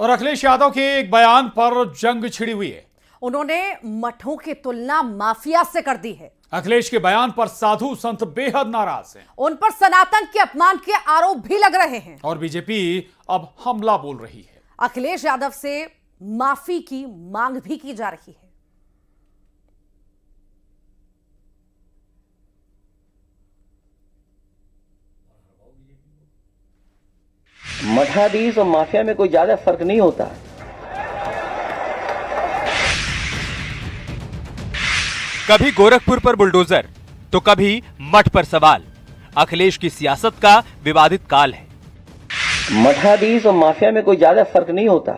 और अखिलेश यादव के एक बयान पर जंग छिड़ी हुई है उन्होंने मठों की तुलना माफिया से कर दी है अखिलेश के बयान पर साधु संत बेहद नाराज हैं। उन पर सनातन के अपमान के आरोप भी लग रहे हैं और बीजेपी अब हमला बोल रही है अखिलेश यादव से माफी की मांग भी की जा रही है मठाधीश और माफिया में कोई ज्यादा फर्क नहीं होता कभी गोरखपुर पर बुलडोजर तो कभी मठ पर सवाल अखिलेश की सियासत का विवादित काल है मठाधीश और माफिया में कोई ज्यादा फर्क नहीं होता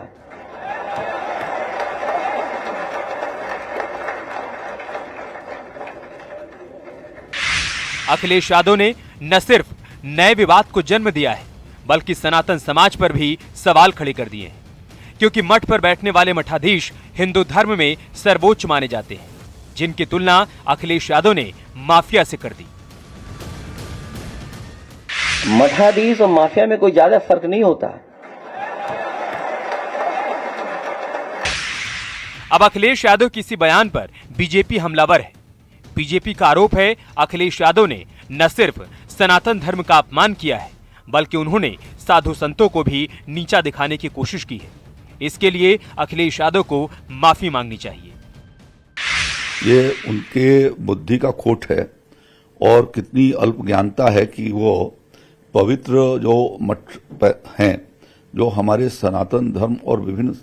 अखिलेश यादव ने न सिर्फ नए विवाद को जन्म दिया है बल्कि सनातन समाज पर भी सवाल खड़े कर दिए हैं क्योंकि मठ पर बैठने वाले मठाधीश हिंदू धर्म में सर्वोच्च माने जाते हैं जिनकी तुलना अखिलेश यादव ने माफिया से कर दी मठाधीश और माफिया में कोई ज्यादा फर्क नहीं होता अब अखिलेश यादव के इसी बयान पर बीजेपी हमलावर है बीजेपी का आरोप है अखिलेश यादव ने न सिर्फ सनातन धर्म का अपमान किया है बल्कि उन्होंने साधु संतों को भी नीचा दिखाने की कोशिश की है इसके लिए अखिलेश यादव को माफी मांगनी चाहिए ये उनके बुद्धि का खोट है और कितनी अल्प ज्ञानता है कि वो पवित्र जो मठ हैं जो हमारे सनातन धर्म और विभिन्न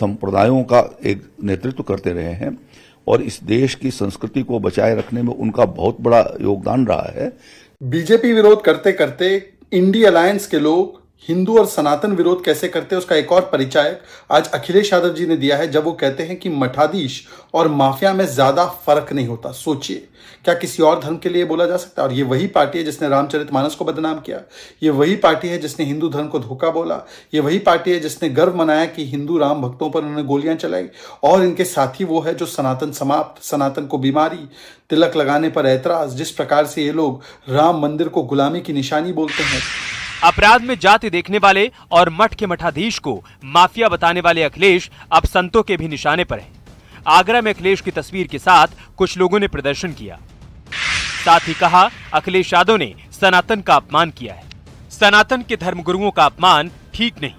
संप्रदायों का एक नेतृत्व करते रहे हैं और इस देश की संस्कृति को बचाए रखने में उनका बहुत बड़ा योगदान रहा है बीजेपी विरोध करते करते इंडी अलायंस के लोग हिंदू और सनातन विरोध कैसे करते हैं उसका एक और परिचायक आज अखिलेश यादव जी ने दिया है जब वो कहते हैं कि मठाधीश और माफिया में ज्यादा फर्क नहीं होता सोचिए क्या किसी और धर्म के लिए बोला जा सकता है और ये वही पार्टी है जिसने रामचरित मानस को बदनाम किया ये वही पार्टी है जिसने हिंदू धर्म को धोखा बोला ये वही पार्टी है जिसने गर्व मनाया कि हिंदू राम भक्तों पर उन्होंने गोलियां चलाई और इनके साथी वो है जो सनातन समाप्त सनातन को बीमारी तिलक लगाने पर ऐतराज जिस प्रकार से ये लोग राम मंदिर को गुलामी की निशानी बोलते हैं अपराध में जाति देखने वाले और मठ के मठाधीश को माफिया बताने वाले अखिलेश अब संतों के भी निशाने पर हैं। आगरा में अखिलेश की तस्वीर के साथ कुछ लोगों ने प्रदर्शन किया साथ ही कहा अखिलेश यादव ने सनातन का अपमान किया है सनातन के धर्मगुरुओं का अपमान ठीक नहीं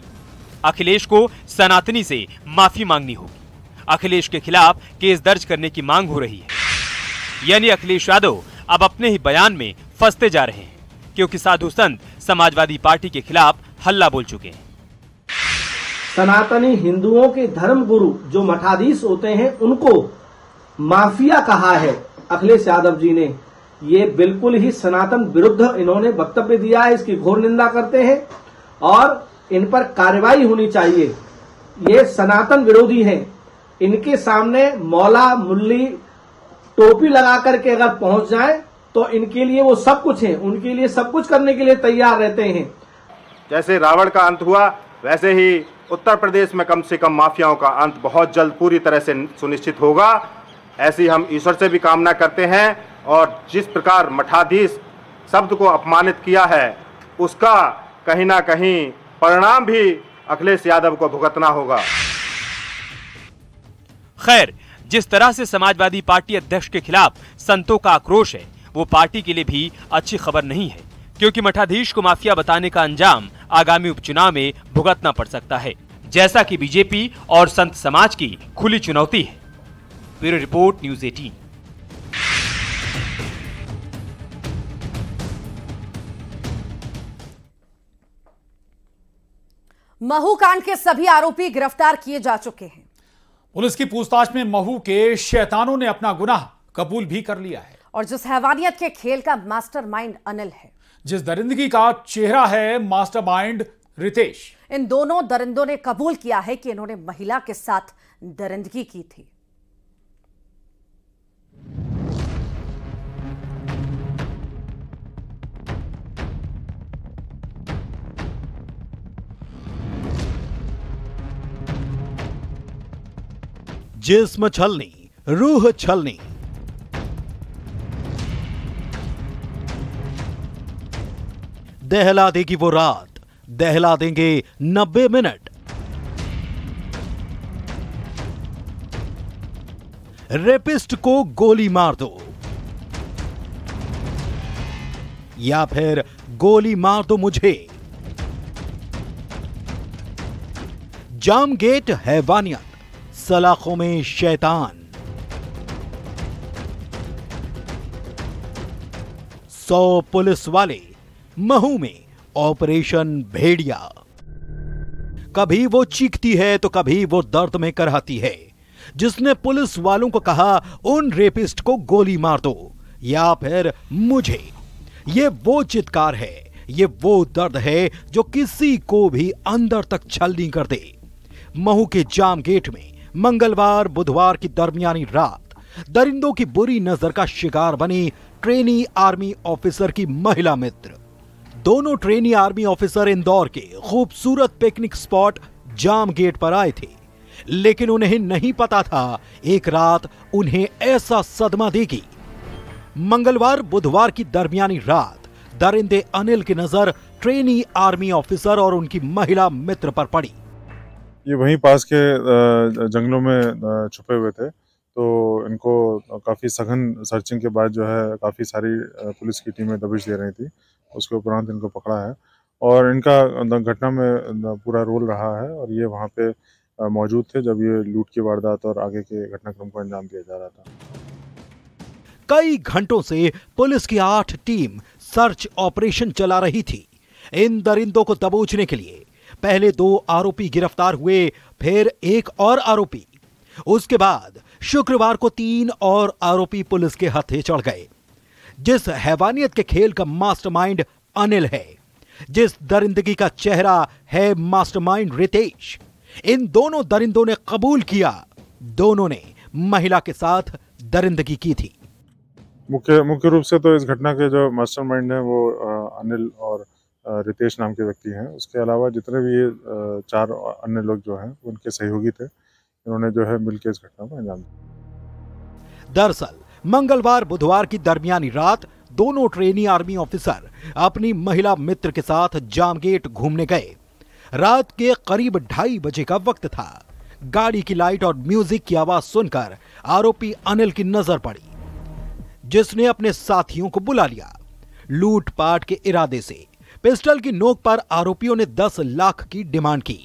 अखिलेश को सनातनी से माफी मांगनी होगी अखिलेश के खिलाफ केस दर्ज करने की मांग हो रही है यानी अखिलेश यादव अब अपने ही बयान में फंसते जा रहे हैं क्योंकि साधु संत समाजवादी पार्टी के खिलाफ हल्ला बोल चुके हैं सनातनी हिंदुओं के धर्म गुरु जो मठाधीश होते हैं उनको माफिया कहा है अखिलेश यादव जी ने ये बिल्कुल ही सनातन विरुद्ध इन्होंने वक्तव्य दिया है इसकी घोर निंदा करते हैं और इन पर कार्रवाई होनी चाहिए ये सनातन विरोधी हैं इनके सामने मौला मुल्ली टोपी लगा करके अगर पहुंच जाए तो इनके लिए वो सब कुछ है उनके लिए सब कुछ करने के लिए तैयार रहते हैं जैसे रावण का अंत हुआ वैसे ही उत्तर प्रदेश में कम से कम माफियाओं का अंत बहुत जल्द पूरी तरह से सुनिश्चित होगा ऐसी हम ईश्वर से भी कामना करते हैं और जिस प्रकार मठाधीश शब्द को अपमानित किया है उसका कहीं ना कहीं परिणाम भी अखिलेश यादव को भुगतना होगा खैर जिस तरह से समाजवादी पार्टी अध्यक्ष के खिलाफ संतों का आक्रोश है वो पार्टी के लिए भी अच्छी खबर नहीं है क्योंकि मठाधीश को माफिया बताने का अंजाम आगामी उपचुनाव में भुगतना पड़ सकता है जैसा कि बीजेपी और संत समाज की खुली चुनौती है bureau report news eighteen Mhow कांड के सभी आरोपी गिरफ्तार किए जा चुके हैं पुलिस की पूछताछ में महू के शैतानों ने अपना गुनाह कबूल भी कर लिया है और जिस हैवानियत के खेल का मास्टरमाइंड अनिल है जिस दरिंदगी का चेहरा है मास्टरमाइंड रितेश इन दोनों दरिंदों ने कबूल किया है कि इन्होंने महिला के साथ दरिंदगी की थी जिस्म छलनी रूह छलनी दहला देगी वो रात दहला देंगे 90 मिनट रेपिस्ट को गोली मार दो या फिर गोली मार दो मुझे जाम गेट हैवानियत सलाखों में शैतान सौ पुलिस वाले महू में ऑपरेशन भेड़िया कभी वो चीखती है तो कभी वो दर्द में करहाती है जिसने पुलिस वालों को कहा उन रेपिस्ट को गोली मार दो या फिर मुझे ये वो चित्कार है ये वो दर्द है जो किसी को भी अंदर तक छलनी कर दे महू के जाम गेट में मंगलवार बुधवार की दरमियानी रात दरिंदों की बुरी नजर का शिकार बनी ट्रेनी आर्मी ऑफिसर की महिला मित्र दोनों ट्रेनी आर्मी ऑफिसर इंदौर के खूबसूरत पिकनिक स्पॉट जाम गेट पर आए थे लेकिन उन्हें नहीं पता था एक रात उन्हें ऐसा सदमा देगी मंगलवार बुधवार की दरमियानी रात दरिंदे अनिल की नजर ट्रेनी आर्मी ऑफिसर और उनकी महिला मित्र पर पड़ी ये वहीं पास के जंगलों में छुपे हुए थे तो इनको काफ़ी सघन सर्चिंग के बाद जो है काफ़ी सारी पुलिस की टीमें दबिश दे रही थी उसके उपरांत इनको पकड़ा है और इनका घटना में पूरा रोल रहा है और ये वहाँ पे मौजूद थे जब ये लूट की वारदात और आगे के घटनाक्रम को अंजाम दिया जा रहा था कई घंटों से पुलिस की आठ टीम सर्च ऑपरेशन चला रही थी इन दरिंदों को दबोचने के लिए पहले दो आरोपी गिरफ्तार हुए फिर एक और आरोपी उसके बाद शुक्रवार को तीन और आरोपी पुलिस के हाथे चढ़ गए जिस हैवानियत के खेल का मास्टरमाइंड अनिल है जिस दरिंदगी का चेहरा है मास्टरमाइंड रितेश इन दोनों दरिंदों ने कबूल किया दोनों ने महिला के साथ दरिंदगी की थी मुख्य मुख्य रूप से तो इस घटना के जो मास्टरमाइंड हैं वो अनिल और रितेश नाम के व्यक्ति हैं उसके अलावा जितने भी ये चार अन्य लोग जो हैं उनके सहयोगी थे इन्होंने जो है मिलकर इस घटना को अंजाम दिया दरअसल मंगलवार बुधवार की दरमियानी रात दोनों ट्रेनी आर्मी ऑफिसर अपनी महिला मित्र के साथ जामगेट घूमने गए रात के करीब ढाई बजे का वक्त था गाड़ी की लाइट और म्यूजिक की आवाज सुनकर आरोपी अनिल की नजर पड़ी जिसने अपने साथियों को बुला लिया लूटपाट के इरादे से पिस्टल की नोक पर आरोपियों ने 10 लाख की डिमांड की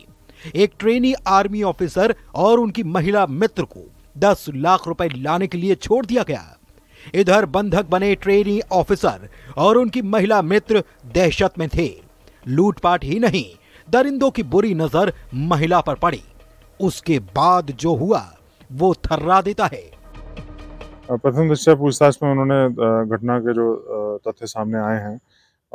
एक ट्रेनी आर्मी ऑफिसर और उनकी महिला मित्र को दस लाख रुपए लाने के लिए छोड़ दिया गया इधर बंधक बने ट्रेनी ऑफिसर और उनकी महिला मित्र दहशत में थे लूटपाट ही नहीं दरिंदों की बुरी नजर महिला पर पड़ी उसके बाद जो हुआ वो थर्रा देता है प्रथम दृष्टि पूछताछ में उन्होंने घटना के जो तथ्य सामने आए हैं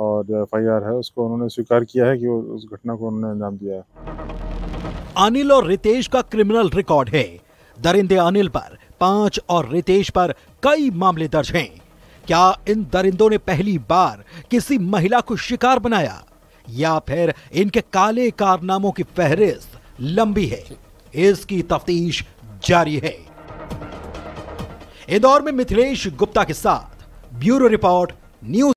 और जो एफ है उसको उन्होंने स्वीकार किया है कि उस घटना को उन्होंने अंजाम दिया है अनिल और रितेश का क्रिमिनल रिकॉर्ड है दरिंदे अनिल पर पांच और रितेश पर कई मामले दर्ज हैं क्या इन दरिंदों ने पहली बार किसी महिला को शिकार बनाया या फिर इनके काले कारनामों की फहरिस्त लंबी है इसकी तफ्तीश जारी है इंदौर में मिथिलेश गुप्ता के साथ ब्यूरो रिपोर्ट न्यूज